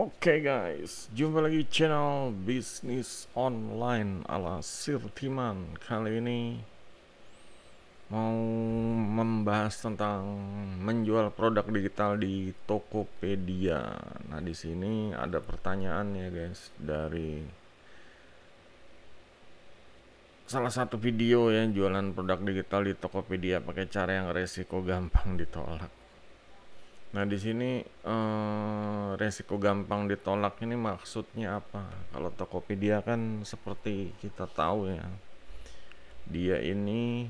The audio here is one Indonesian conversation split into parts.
Oke okay guys, jumpa lagi channel bisnis online ala Sirtiman Kali ini mau membahas tentang menjual produk digital di Tokopedia Nah di sini ada pertanyaan ya guys dari salah satu video yang jualan produk digital di Tokopedia pakai cara yang resiko gampang ditolak Nah di sini eh, resiko gampang ditolak ini maksudnya apa? Kalau Tokopedia kan seperti kita tahu ya, dia ini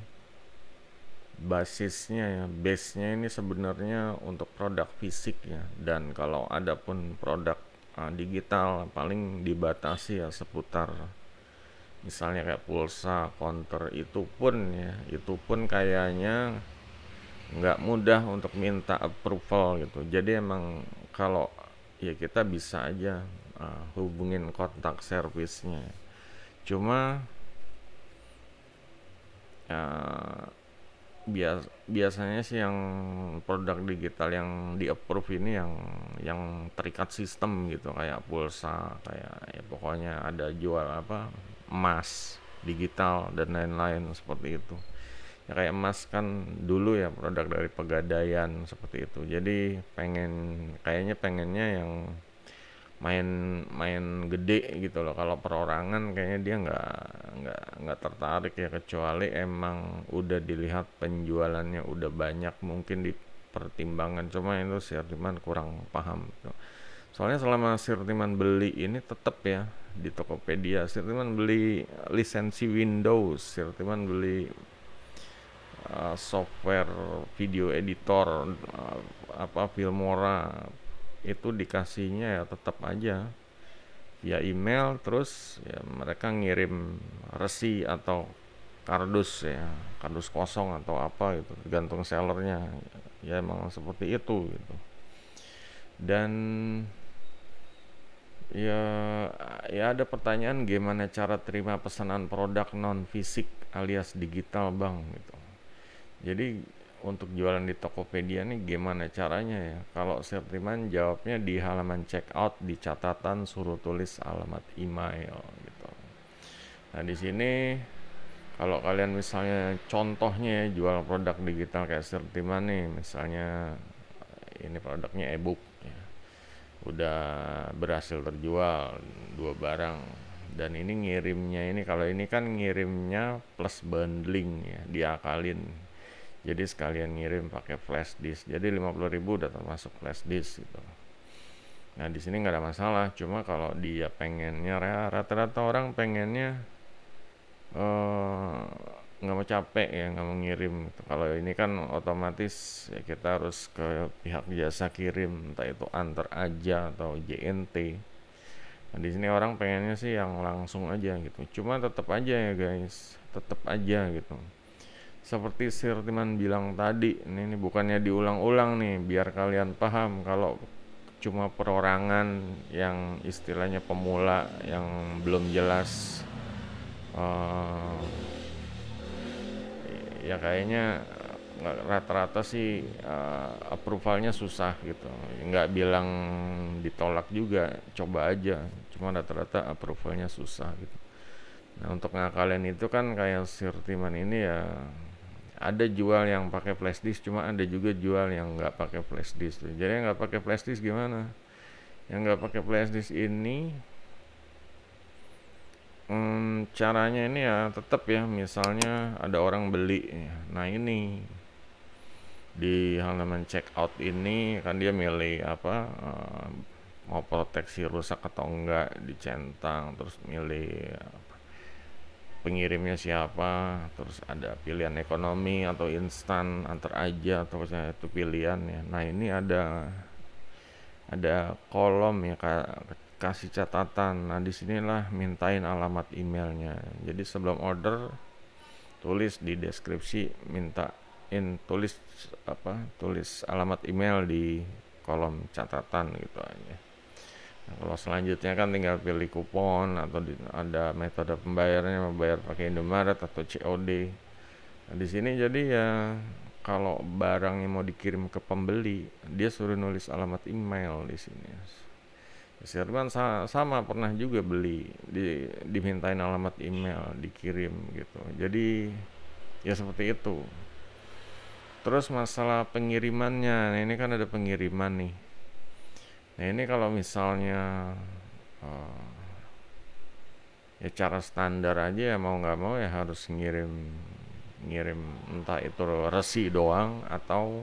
basisnya ya, base-nya ini sebenarnya untuk produk fisik ya. Dan kalau ada pun produk eh, digital paling dibatasi ya seputar misalnya kayak pulsa, counter itu pun ya, itu pun kayaknya nggak mudah untuk minta approval gitu jadi emang kalau ya kita bisa aja uh, hubungin kontak servisnya cuma uh, bias biasanya sih yang produk digital yang di approve ini yang yang terikat sistem gitu kayak pulsa kayak ya pokoknya ada jual apa emas digital dan lain-lain seperti itu ya kayak emas kan dulu ya produk dari pegadaian seperti itu jadi pengen kayaknya pengennya yang main main gede gitu loh kalau perorangan kayaknya dia nggak nggak nggak tertarik ya kecuali emang udah dilihat penjualannya udah banyak mungkin di pertimbangan cuma itu Sirtiman kurang paham gitu. soalnya selama Sirtiman beli ini tetap ya di Tokopedia Sirtiman beli lisensi Windows Sirtiman beli software video editor uh, apa Filmora itu dikasihnya ya tetap aja via email terus ya mereka ngirim resi atau kardus ya kardus kosong atau apa gitu gantung sellernya ya emang seperti itu gitu dan ya ya ada pertanyaan gimana cara terima pesanan produk non fisik alias digital bang gitu jadi untuk jualan di Tokopedia nih gimana caranya ya? Kalau Septiman jawabnya di halaman checkout di catatan suruh tulis alamat email gitu. Nah di sini kalau kalian misalnya contohnya ya, jual produk digital kayak Septiman nih, misalnya ini produknya ebook ya. udah berhasil terjual dua barang dan ini ngirimnya ini kalau ini kan ngirimnya plus bundling ya diakalin jadi sekalian ngirim pakai flash disk jadi 50.000 udah termasuk flash disk gitu nah di sini nggak ada masalah cuma kalau dia pengennya rata-rata orang pengennya eh, nggak uh, mau capek ya nggak mau ngirim gitu. kalau ini kan otomatis ya kita harus ke pihak jasa kirim entah itu antar aja atau JNT nah, di sini orang pengennya sih yang langsung aja gitu cuma tetap aja ya guys tetap aja gitu seperti Sir Timan bilang tadi ini, ini bukannya diulang-ulang nih biar kalian paham kalau cuma perorangan yang istilahnya pemula yang belum jelas uh, ya kayaknya rata-rata sih uh, approvalnya susah gitu nggak bilang ditolak juga coba aja cuma rata-rata approvalnya susah gitu nah untuk ngakalin itu kan kayak Sir Timan ini ya ada jual yang pakai flash disk cuma ada juga jual yang nggak pakai flash disk jadi yang nggak pakai flash disk gimana yang nggak pakai flash disk ini hmm, caranya ini ya tetap ya misalnya ada orang beli nah ini di halaman checkout ini kan dia milih apa eh, mau proteksi rusak atau enggak dicentang terus milih pengirimnya siapa terus ada pilihan ekonomi atau instan antar aja atau misalnya itu pilihan ya nah ini ada ada kolom ya kasih catatan nah disinilah mintain alamat emailnya jadi sebelum order tulis di deskripsi minta in tulis apa tulis alamat email di kolom catatan gitu aja kalau selanjutnya kan tinggal pilih kupon atau di, ada metode pembayarannya membayar pakai Indomaret atau COD nah, di sini jadi ya kalau barang yang mau dikirim ke pembeli dia suruh nulis alamat email di sini si sama, sama pernah juga beli di, dimintain alamat email dikirim gitu jadi ya seperti itu terus masalah pengirimannya nah, ini kan ada pengiriman nih Nah ini kalau misalnya uh, ya cara standar aja ya mau nggak mau ya harus ngirim ngirim entah itu resi doang atau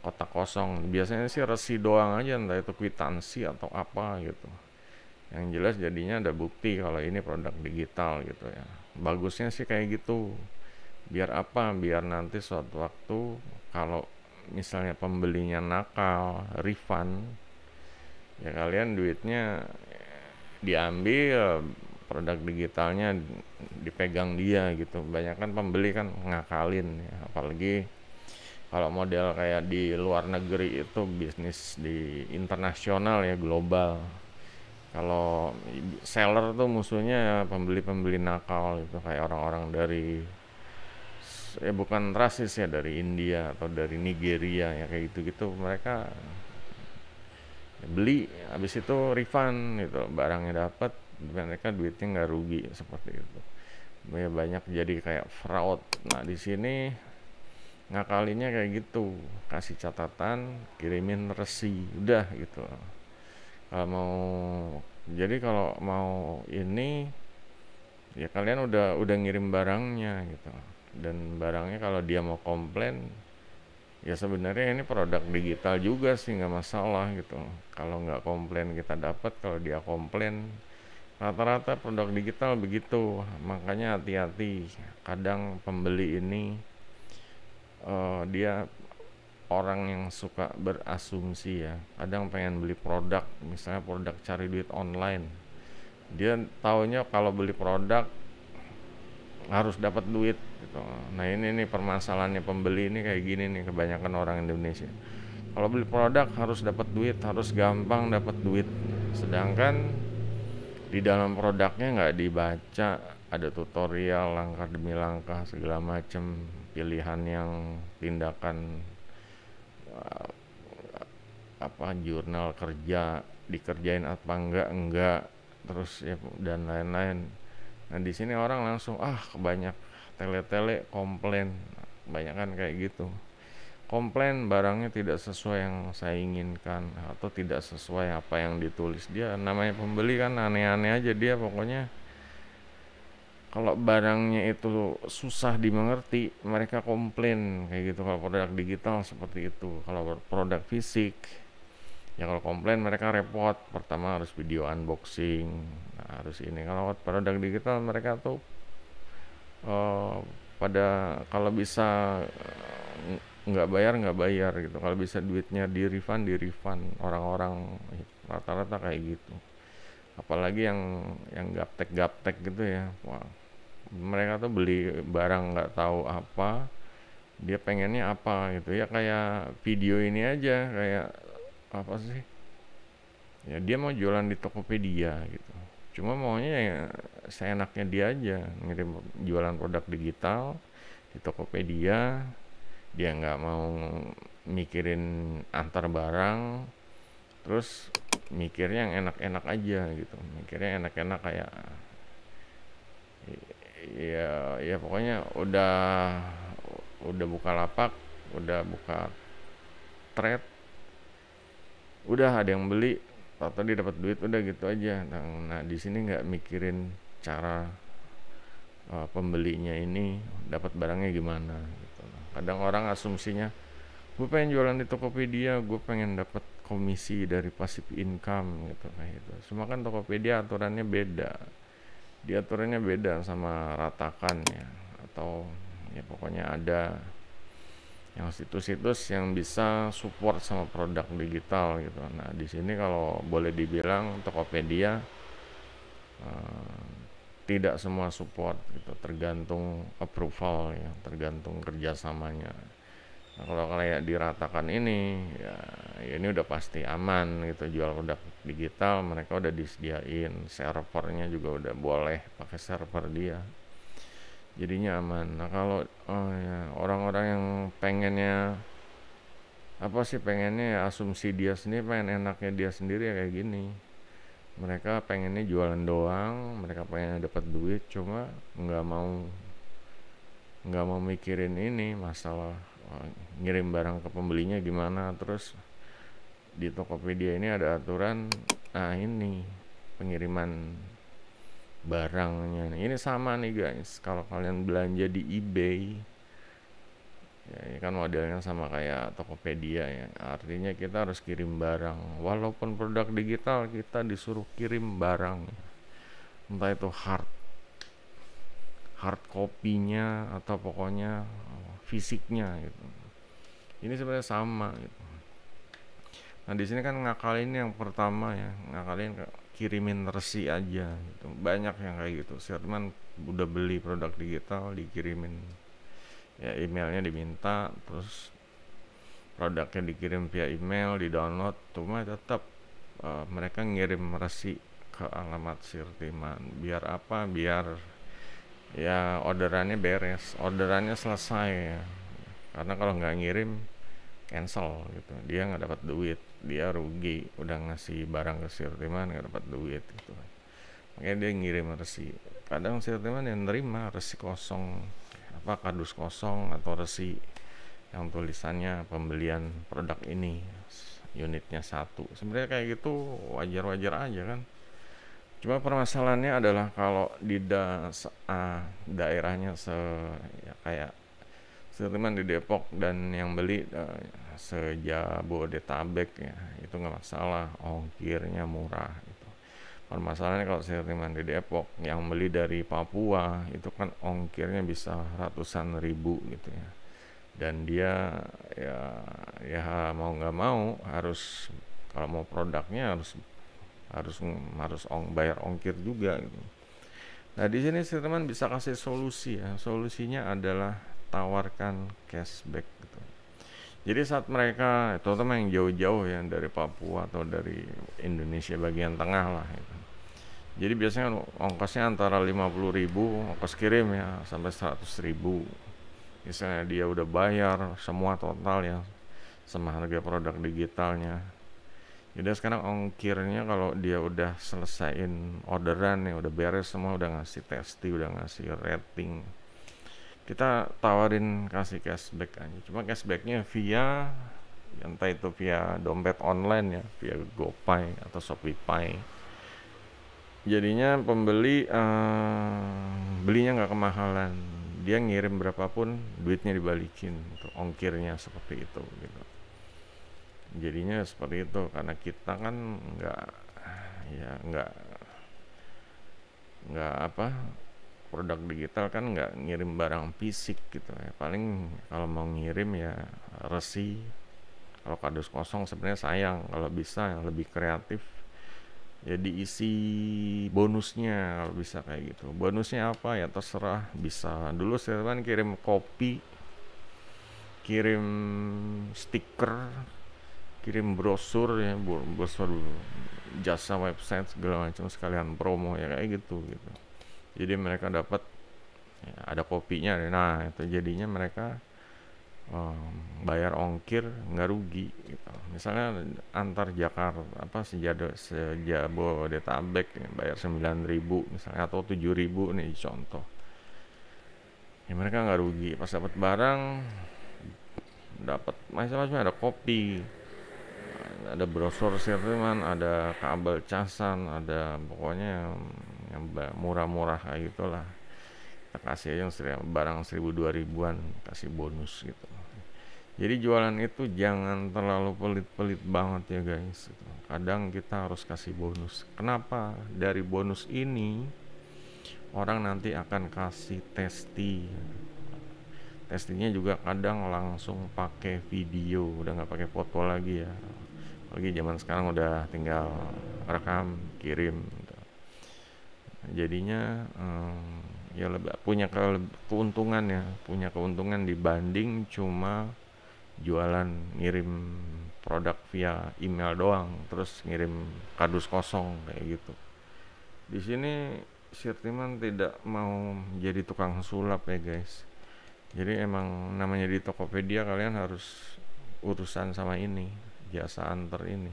kotak kosong biasanya sih resi doang aja entah itu kwitansi atau apa gitu yang jelas jadinya ada bukti kalau ini produk digital gitu ya bagusnya sih kayak gitu biar apa biar nanti suatu waktu kalau misalnya pembelinya nakal refund ya kalian duitnya diambil produk digitalnya dipegang dia gitu banyak kan pembeli kan ngakalin ya. apalagi kalau model kayak di luar negeri itu bisnis di internasional ya global kalau seller tuh musuhnya pembeli-pembeli nakal gitu kayak orang-orang dari ya bukan rasis ya dari India atau dari Nigeria ya kayak gitu-gitu mereka beli habis itu refund gitu barangnya dapat mereka duitnya nggak rugi seperti itu banyak banyak jadi kayak fraud nah di sini ngakalinya kayak gitu kasih catatan kirimin resi udah gitu kalau mau jadi kalau mau ini ya kalian udah udah ngirim barangnya gitu dan barangnya kalau dia mau komplain ya sebenarnya ini produk digital juga sih nggak masalah gitu kalau nggak komplain kita dapat kalau dia komplain rata-rata produk digital begitu makanya hati-hati kadang pembeli ini uh, dia orang yang suka berasumsi ya kadang pengen beli produk misalnya produk cari duit online dia taunya kalau beli produk harus dapat duit gitu. Nah ini nih permasalahannya pembeli ini kayak gini nih kebanyakan orang Indonesia. Kalau beli produk harus dapat duit, harus gampang dapat duit. Sedangkan di dalam produknya nggak dibaca, ada tutorial langkah demi langkah segala macam pilihan yang tindakan eh, apa jurnal kerja dikerjain apa enggak enggak terus ya dan lain-lain Nah di sini orang langsung ah banyak tele-tele komplain, banyak kan kayak gitu. Komplain barangnya tidak sesuai yang saya inginkan atau tidak sesuai apa yang ditulis dia. Namanya pembeli kan aneh-aneh aja dia pokoknya. Kalau barangnya itu susah dimengerti, mereka komplain kayak gitu kalau produk digital seperti itu. Kalau produk fisik, ya kalau komplain mereka repot. Pertama harus video unboxing, harus ini kalau produk digital mereka tuh uh, pada kalau bisa eh, nggak bayar nggak bayar gitu kalau bisa duitnya di refund di refund orang-orang rata-rata kayak gitu apalagi yang yang gaptek gaptek gitu ya wah mereka tuh beli barang nggak tahu apa dia pengennya apa gitu ya kayak video ini aja kayak apa sih ya dia mau jualan di Tokopedia gitu cuma maunya ya seenaknya dia aja ngirim jualan produk digital di Tokopedia dia nggak mau mikirin antar barang terus mikirnya yang enak-enak aja gitu mikirnya enak-enak kayak ya ya pokoknya udah udah buka lapak udah buka thread udah ada yang beli atau dia dapat duit udah gitu aja nah, nah di sini nggak mikirin cara uh, pembelinya ini dapat barangnya gimana gitu kadang orang asumsinya gue pengen jualan di Tokopedia gue pengen dapat komisi dari pasif income gitu kayak itu cuma kan Tokopedia aturannya beda diaturannya beda sama ratakan ya atau ya pokoknya ada yang situs-situs yang bisa support sama produk digital gitu. Nah di sini kalau boleh dibilang Tokopedia uh, tidak semua support gitu, tergantung approval ya, tergantung kerjasamanya. Nah, kalau kayak diratakan ini, ya, ya ini udah pasti aman gitu jual produk digital, mereka udah disediain servernya juga udah boleh pakai server dia jadinya aman nah kalau oh ya, orang-orang yang pengennya apa sih pengennya ya asumsi dia sendiri pengen enaknya dia sendiri ya kayak gini mereka pengennya jualan doang mereka pengen dapat duit cuma nggak mau nggak mau mikirin ini masalah oh, ngirim barang ke pembelinya gimana terus di Tokopedia ini ada aturan nah ini pengiriman barangnya. Ini sama nih guys, kalau kalian belanja di eBay, ya ini kan modelnya sama kayak Tokopedia ya. Artinya kita harus kirim barang, walaupun produk digital kita disuruh kirim barang, entah itu hard hard copy-nya atau pokoknya eh, fisiknya gitu. Ini sebenarnya sama gitu. Nah di sini kan ngakalin yang pertama ya, ngakalin kirimin resi aja gitu. banyak yang kayak gitu Sherman udah beli produk digital dikirimin ya emailnya diminta terus produknya dikirim via email di download cuma tetap uh, eh, mereka ngirim resi ke alamat Sirtiman biar apa biar ya orderannya beres orderannya selesai ya. karena kalau nggak ngirim cancel gitu dia nggak dapat duit dia rugi udah ngasih barang ke sirtiman nggak dapat duit gitu kan. makanya dia ngirim resi kadang sirtiman yang nerima resi kosong apa kardus kosong atau resi yang tulisannya pembelian produk ini unitnya satu sebenarnya kayak gitu wajar-wajar aja kan cuma permasalahannya adalah kalau di da, uh, daerahnya se ya kayak Sudirman di Depok dan yang beli uh, sejabodetabek ya itu nggak masalah ongkirnya murah itu. Permasalahannya kalau Sudirman di Depok yang beli dari Papua itu kan ongkirnya bisa ratusan ribu gitu ya dan dia ya ya mau nggak mau harus kalau mau produknya harus harus harus ong, bayar ongkir juga gitu. Nah di sini teman bisa kasih solusi ya solusinya adalah tawarkan cashback gitu. Jadi saat mereka terutama yang jauh-jauh ya dari Papua atau dari Indonesia bagian tengah lah gitu. Jadi biasanya ongkosnya antara ribu ongkos kirim ya sampai ribu. Misalnya dia udah bayar semua total ya sama harga produk digitalnya. Jadi sekarang ongkirnya kalau dia udah selesaiin orderan ya udah beres semua udah ngasih testi udah ngasih rating kita tawarin kasih cashback aja cuma cashbacknya via entah itu via dompet online ya via GoPay atau ShopeePay jadinya pembeli uh, belinya nggak kemahalan dia ngirim berapapun duitnya dibalikin untuk gitu, ongkirnya seperti itu gitu jadinya seperti itu karena kita kan nggak ya nggak nggak apa produk digital kan nggak ngirim barang fisik gitu ya paling kalau mau ngirim ya resi kalau kardus kosong sebenarnya sayang kalau bisa yang lebih kreatif ya diisi bonusnya kalau bisa kayak gitu bonusnya apa ya terserah bisa dulu saya kan kirim kopi kirim stiker kirim brosur ya brosur jasa website segala macam sekalian promo ya kayak gitu gitu jadi mereka dapat ya, ada kopinya nah itu jadinya mereka um, bayar ongkir nggak rugi gitu. misalnya antar Jakarta apa sejado detabek, ya, bayar 9000 misalnya atau 7000 nih contoh ya mereka nggak rugi pas dapat barang dapat macam-macam ada kopi ada brosur sirman ada kabel casan ada pokoknya yang murah-murah kayak gitulah kita kasih aja yang barang seribu dua ribuan kasih bonus gitu jadi jualan itu jangan terlalu pelit-pelit banget ya guys kadang kita harus kasih bonus kenapa dari bonus ini orang nanti akan kasih testi testinya juga kadang langsung pakai video udah nggak pakai foto lagi ya lagi zaman sekarang udah tinggal rekam kirim jadinya um, ya lebih punya ke, keuntungan ya punya keuntungan dibanding cuma jualan ngirim produk via email doang terus ngirim kardus kosong kayak gitu di sini Sirtiman tidak mau jadi tukang sulap ya guys jadi emang namanya di Tokopedia kalian harus urusan sama ini jasa antar ini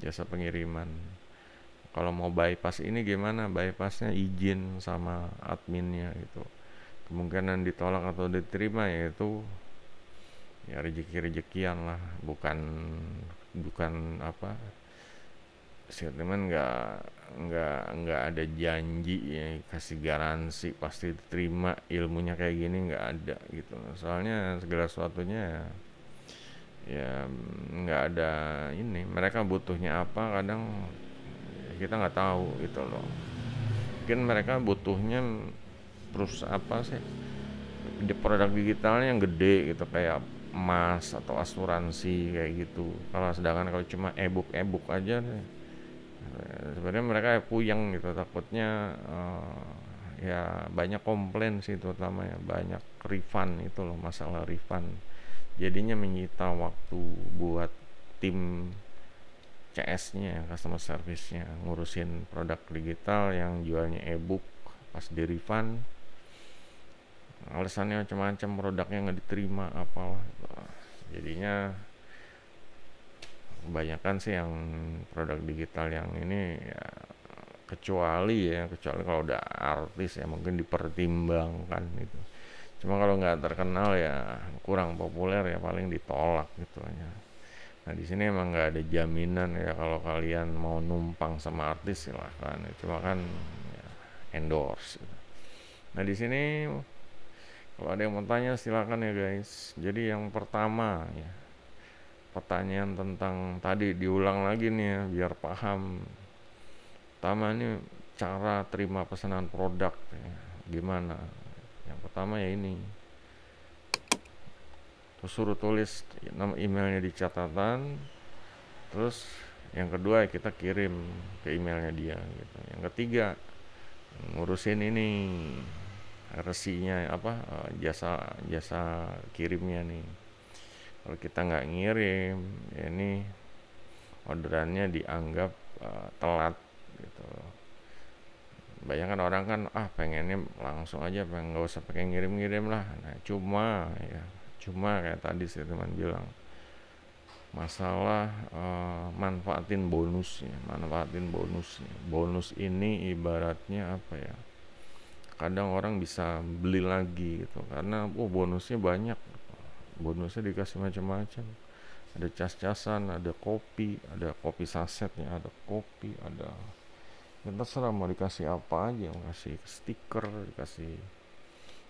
jasa pengiriman kalau mau bypass ini gimana bypassnya izin sama adminnya gitu kemungkinan ditolak atau diterima yaitu ya, ya rezeki rezekian lah bukan bukan apa teman nggak nggak nggak ada janji ya kasih garansi pasti diterima ilmunya kayak gini nggak ada gitu soalnya segala sesuatunya ya, ya nggak ada ini mereka butuhnya apa kadang kita nggak tahu gitu loh mungkin mereka butuhnya terus apa sih di produk digitalnya yang gede gitu kayak emas atau asuransi kayak gitu kalau sedangkan kalau cuma e-book e-book aja sebenarnya mereka puyeng gitu takutnya uh, ya banyak komplain sih terutama ya banyak refund itu loh masalah refund jadinya menyita waktu buat tim CS-nya, customer service-nya, ngurusin produk digital yang jualnya e-book, pas di refund, alasannya macam-macam produknya nggak diterima apalah jadinya kebanyakan sih yang produk digital yang ini ya, kecuali ya kecuali kalau udah artis ya mungkin dipertimbangkan gitu cuma kalau nggak terkenal ya kurang populer ya paling ditolak gitu aja Nah di sini emang nggak ada jaminan ya kalau kalian mau numpang sama artis silahkan, itu ya, kan ya, endorse. Nah di sini kalau ada yang mau tanya silahkan ya guys. Jadi yang pertama ya pertanyaan tentang tadi diulang lagi nih ya biar paham. Pertama ini cara terima pesanan produk ya. gimana? Yang pertama ya ini terus suruh tulis nama emailnya di catatan terus yang kedua ya kita kirim ke emailnya dia gitu yang ketiga ngurusin ini resinya apa eh, jasa jasa kirimnya nih kalau kita nggak ngirim ya ini orderannya dianggap uh, telat gitu bayangkan orang kan ah pengennya langsung aja pengen nggak usah pakai ngirim-ngirim lah nah cuma ya cuma kayak tadi sih teman bilang masalah uh, manfaatin bonusnya manfaatin bonusnya bonus ini ibaratnya apa ya kadang orang bisa beli lagi gitu karena oh bonusnya banyak bonusnya dikasih macam-macam ada cas-casan ada kopi ada kopi sasetnya ada kopi ada yang terserah mau dikasih apa aja mau kasih stiker dikasih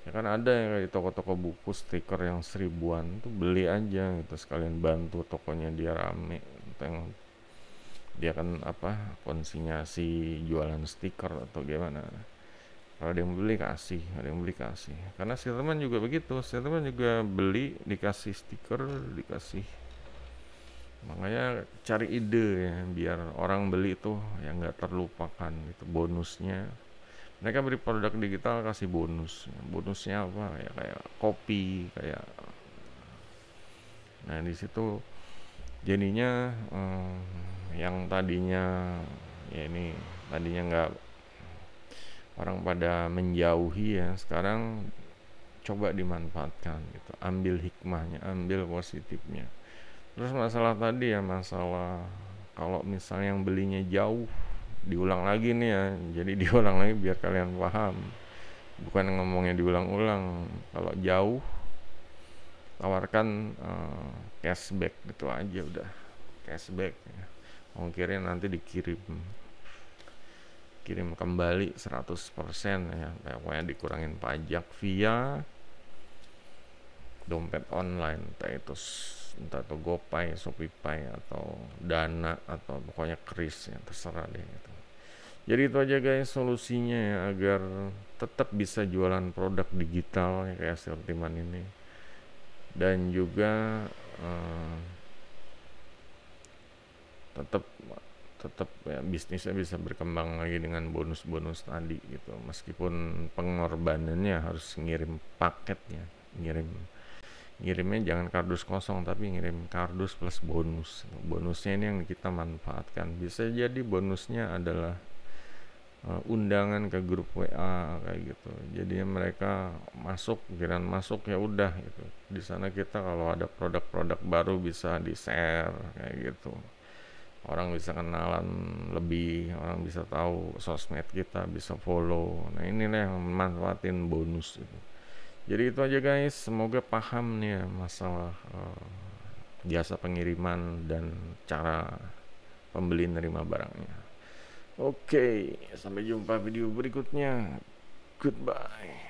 ya kan ada yang kayak toko-toko buku stiker yang seribuan tuh beli aja gitu sekalian bantu tokonya dia rame tengok dia kan apa konsinyasi jualan stiker atau gimana kalau ada yang beli kasih ada yang beli kasih karena si teman juga begitu si teman juga beli dikasih stiker dikasih makanya cari ide ya biar orang beli itu yang nggak terlupakan itu bonusnya mereka beri produk digital kasih bonus bonusnya apa ya kayak kopi kayak nah di situ jadinya eh, yang tadinya ya ini tadinya nggak orang pada menjauhi ya sekarang coba dimanfaatkan gitu ambil hikmahnya ambil positifnya terus masalah tadi ya masalah kalau misalnya yang belinya jauh diulang lagi nih ya jadi diulang lagi biar kalian paham bukan ngomongnya diulang-ulang kalau jauh tawarkan uh, cashback gitu aja udah cashback ya. ongkirnya nanti dikirim kirim kembali 100% ya. ya pokoknya dikurangin pajak via dompet online itu e entah atau GoPay, ShopeePay atau Dana atau pokoknya Kris yang terserah deh gitu. Jadi itu aja guys solusinya ya agar tetap bisa jualan produk digital ya, kayak Siltiman ini dan juga eh, tetap tetap ya, bisnisnya bisa berkembang lagi dengan bonus-bonus tadi gitu meskipun pengorbanannya harus ngirim paketnya ngirim ngirimnya jangan kardus kosong tapi ngirim kardus plus bonus bonusnya ini yang kita manfaatkan bisa jadi bonusnya adalah uh, undangan ke grup WA kayak gitu jadi mereka masuk giliran masuk ya udah gitu di sana kita kalau ada produk-produk baru bisa di share kayak gitu orang bisa kenalan lebih orang bisa tahu sosmed kita bisa follow nah inilah yang manfaatin bonus itu jadi itu aja guys semoga paham nih ya masalah uh, jasa pengiriman dan cara pembeli nerima barangnya oke okay, sampai jumpa video berikutnya goodbye